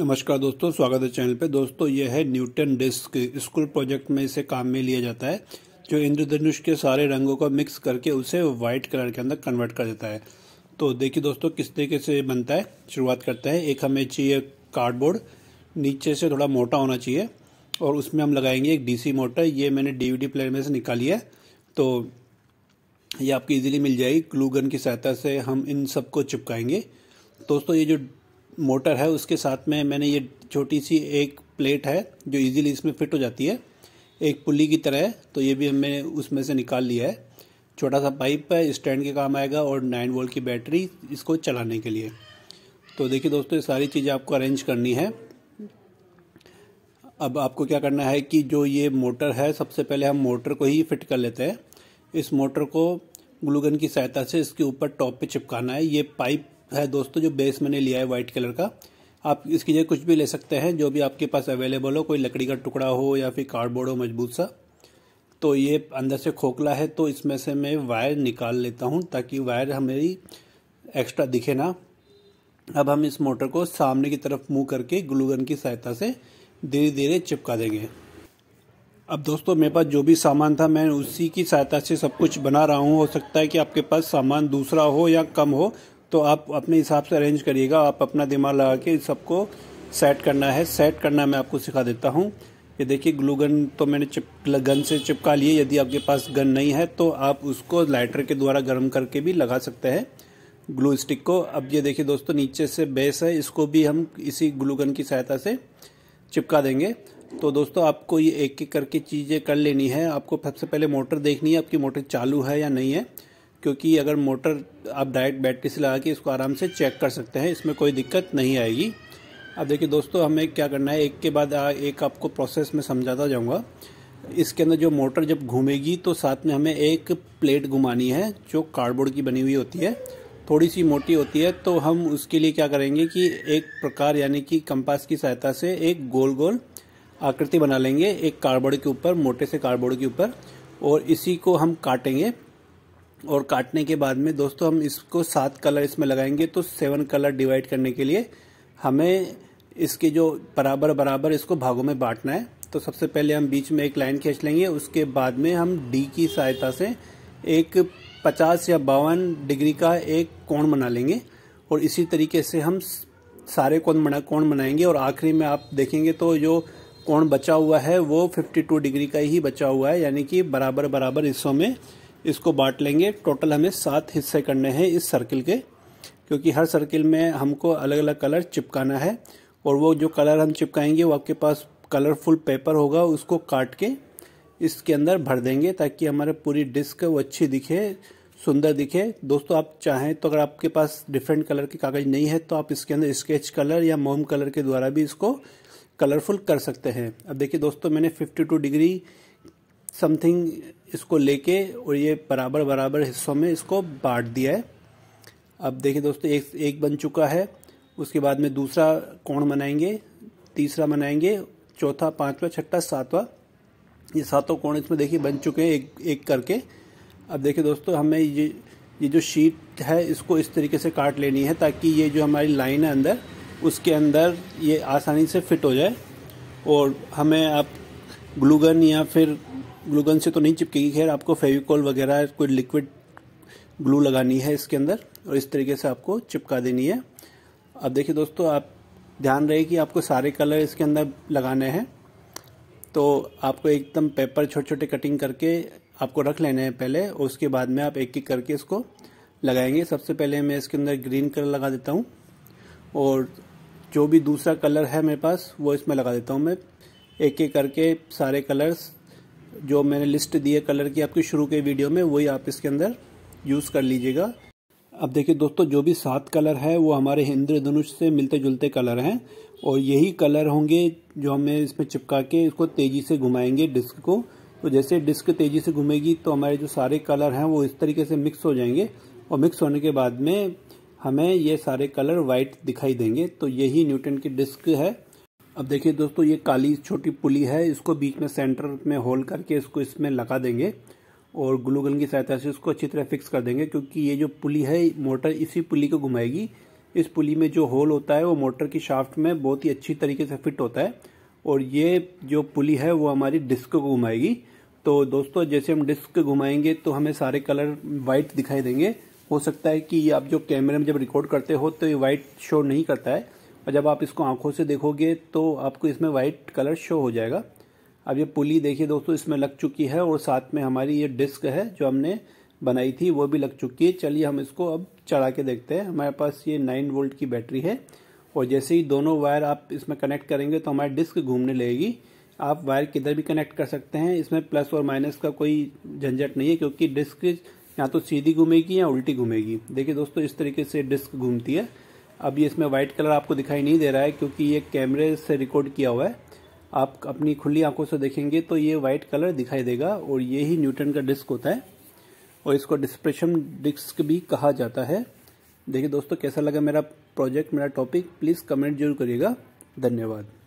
नमस्कार दोस्तों स्वागत है चैनल पे दोस्तों ये है न्यूटन डिस्क स्कूल प्रोजेक्ट में इसे काम में लिया जाता है जो इंद्रधनुष के सारे रंगों को मिक्स करके उसे व्हाइट कलर के अंदर कन्वर्ट कर देता है तो देखिए दोस्तों किस तरीके से बनता है शुरुआत करते हैं एक हमें चाहिए कार्डबोर्ड नीचे से थोड़ा मोटा होना चाहिए और उसमें हम लगाएंगे एक डी मोटर ये मैंने डी प्लेयर में से निकाली है तो ये आपको इजीली मिल जाएगी ग्लूगन की सहायता से हम इन सबको चिपकाएंगे दोस्तों ये जो मोटर है उसके साथ में मैंने ये छोटी सी एक प्लेट है जो इजीली इसमें फिट हो जाती है एक पुली की तरह तो ये भी हमने उसमें से निकाल लिया है छोटा सा पाइप है स्टैंड के काम आएगा और नाइन वोल्ट की बैटरी इसको चलाने के लिए तो देखिए दोस्तों ये सारी चीज़ें आपको अरेंज करनी है अब आपको क्या करना है कि जो ये मोटर है सबसे पहले हम मोटर को ही फिट कर लेते हैं इस मोटर को ग्लूगन की सहायता से इसके ऊपर टॉप पे चिपकाना है ये पाइप है दोस्तों जो बेस मैंने लिया है वाइट कलर का आप इसकी जगह कुछ भी ले सकते हैं जो भी आपके पास अवेलेबल हो कोई लकड़ी का टुकड़ा हो या फिर कार्डबोर्ड हो मजबूत सा तो ये अंदर से खोखला है तो इसमें से मैं वायर निकाल लेता हूँ ताकि वायर हमारी एक्स्ट्रा दिखे ना अब हम इस मोटर को सामने की तरफ मुंह करके ग्लूगन की सहायता से धीरे धीरे चिपका देंगे अब दोस्तों मेरे पास जो भी सामान था मैं उसी की सहायता से सब कुछ बना रहा हूँ हो सकता है कि आपके पास सामान दूसरा हो या कम हो तो आप अपने हिसाब से अरेंज करिएगा आप अपना दिमाग लगा के सबको सेट करना है सेट करना मैं आपको सिखा देता हूँ ये देखिए ग्लू गन तो मैंने चिप गन से चिपका लिए यदि आपके पास गन नहीं है तो आप उसको लाइटर के द्वारा गर्म करके भी लगा सकते हैं ग्लू स्टिक को अब ये देखिए दोस्तों नीचे से बेस है इसको भी हम इसी ग्लू गन की सहायता से चिपका देंगे तो दोस्तों आपको ये एक एक करके चीज़ें कर लेनी है आपको सबसे पहले मोटर देखनी है आपकी मोटर चालू है या नहीं है क्योंकि अगर मोटर आप डायरेक्ट बैटरी से लगा के इसको आराम से चेक कर सकते हैं इसमें कोई दिक्कत नहीं आएगी अब देखिए दोस्तों हमें क्या करना है एक के बाद एक आपको प्रोसेस में समझाता जाऊँगा इसके अंदर जो मोटर जब घूमेगी तो साथ में हमें एक प्लेट घुमानी है जो कार्डबोर्ड की बनी हुई होती है थोड़ी सी मोटी होती है तो हम उसके लिए क्या करेंगे कि एक प्रकार यानी कि कंपास की सहायता से एक गोल गोल आकृति बना लेंगे एक कार्डबोर्ड के ऊपर मोटे से कार्डबोर्ड के ऊपर और इसी को हम काटेंगे और काटने के बाद में दोस्तों हम इसको सात कलर इसमें लगाएंगे तो सेवन कलर डिवाइड करने के लिए हमें इसके जो बराबर बराबर इसको भागों में बांटना है तो सबसे पहले हम बीच में एक लाइन खींच लेंगे उसके बाद में हम डी की सहायता से एक पचास या बावन डिग्री का एक कोण बना लेंगे और इसी तरीके से हम सारे कोण बना कोण बनाएंगे और आखिरी में आप देखेंगे तो जो कोण बचा हुआ है वो 52 डिग्री का ही बचा हुआ है यानी कि बराबर बराबर हिस्सों में इसको बांट लेंगे टोटल हमें सात हिस्से करने हैं इस सर्किल के क्योंकि हर सर्किल में हमको अलग अलग कलर चिपकाना है और वो जो कलर हम चिपकाएंगे वो आपके पास कलरफुल पेपर होगा उसको काट के इसके अंदर भर देंगे ताकि हमारे पूरी डिस्क वो अच्छी दिखे सुंदर दिखे दोस्तों आप चाहें तो अगर आपके पास डिफरेंट कलर के कागज़ नहीं है तो आप इसके अंदर स्केच कलर या मोम कलर के द्वारा भी इसको कलरफुल कर सकते हैं अब देखिए दोस्तों मैंने 52 डिग्री समथिंग इसको लेके और ये बराबर बराबर हिस्सों में इसको बांट दिया है अब देखिए दोस्तों एक एक बन चुका है उसके बाद में दूसरा कोण बनाएंगे तीसरा बनाएंगे चौथा पांचवा छठा सातवा ये सातों कोण इसमें देखिए बन चुके हैं एक एक करके अब देखिए दोस्तों हमें ये ये जो शीट है इसको इस तरीके से काट लेनी है ताकि ये जो हमारी लाइन है अंदर उसके अंदर ये आसानी से फिट हो जाए और हमें आप ग्लूगन या फिर ग्लूगन से तो नहीं चिपकेगी खैर आपको फेविकॉल वगैरह कोई लिक्विड ग्लू लगानी है इसके अंदर और इस तरीके से आपको चिपका देनी है अब देखिए दोस्तों आप ध्यान रहे कि आपको सारे कलर इसके अंदर लगाने हैं तो आपको एकदम पेपर छोटे छोटे कटिंग करके आपको रख लेने हैं पहले और उसके बाद में आप एक एक करके इसको लगाएंगे सबसे पहले मैं इसके अंदर ग्रीन कलर लगा देता हूँ और जो भी दूसरा कलर है मेरे पास वो इसमें लगा देता हूँ मैं एक एक करके सारे कलर्स जो मैंने लिस्ट दी है कलर की आपकी शुरू के वीडियो में वही आप इसके अंदर यूज़ कर लीजिएगा अब देखिए दोस्तों जो भी सात कलर है वो हमारे इंद्रधनुष से मिलते जुलते कलर हैं और यही कलर होंगे जो हमें इसमें चिपका के इसको तेज़ी से घुमाएंगे डिस्क को तो जैसे डिस्क तेज़ी से घूमेगी तो हमारे जो सारे कलर हैं वो इस तरीके से मिक्स हो जाएंगे और मिक्स होने के बाद में हमें ये सारे कलर वाइट दिखाई देंगे तो यही न्यूटन की डिस्क है अब देखिए दोस्तों ये काली छोटी पुली है इसको बीच में सेंटर में होल करके इसको इसमें लगा देंगे और ग्लू गन की सहायता से इसको अच्छी तरह फिक्स कर देंगे क्योंकि ये जो पुली है मोटर इसी पुली को घुमाएगी इस पुली में जो होल होता है वो मोटर की शाफ्ट में बहुत ही अच्छी तरीके से फिट होता है और ये जो पुली है वो हमारी डिस्क को घुमाएगी तो दोस्तों जैसे हम डिस्क घुमाएंगे तो हमें सारे कलर वाइट दिखाई देंगे हो सकता है कि आप जो कैमरे में जब रिकॉर्ड करते हो तो ये वाइट शो नहीं करता है और जब आप इसको आंखों से देखोगे तो आपको इसमें वाइट कलर शो हो जाएगा अब ये पुली देखिए दोस्तों इसमें लग चुकी है और साथ में हमारी ये डिस्क है जो हमने बनाई थी वो भी लग चुकी है चलिए हम इसको अब चढ़ा के देखते हैं हमारे पास ये नाइन वोल्ट की बैटरी है और जैसे ही दोनों वायर आप इसमें कनेक्ट करेंगे तो हमारी डिस्क घूमने लगेगी आप वायर किधर भी कनेक्ट कर सकते हैं इसमें प्लस और माइनस का कोई झंझट नहीं है क्योंकि डिस्क या तो सीधी घूमेगी या उल्टी घूमेगी देखिए दोस्तों इस तरीके से डिस्क घूमती है अभी इसमें वाइट कलर आपको दिखाई नहीं दे रहा है क्योंकि ये कैमरे से रिकॉर्ड किया हुआ है आप अपनी खुली आंखों से देखेंगे तो ये वाइट कलर दिखाई देगा और ये ही न्यूटन का डिस्क होता है और इसको डिस्प्रेशन डिस्क भी कहा जाता है देखिए दोस्तों कैसा लगा मेरा प्रोजेक्ट मेरा टॉपिक प्लीज़ कमेंट जरूर करिएगा धन्यवाद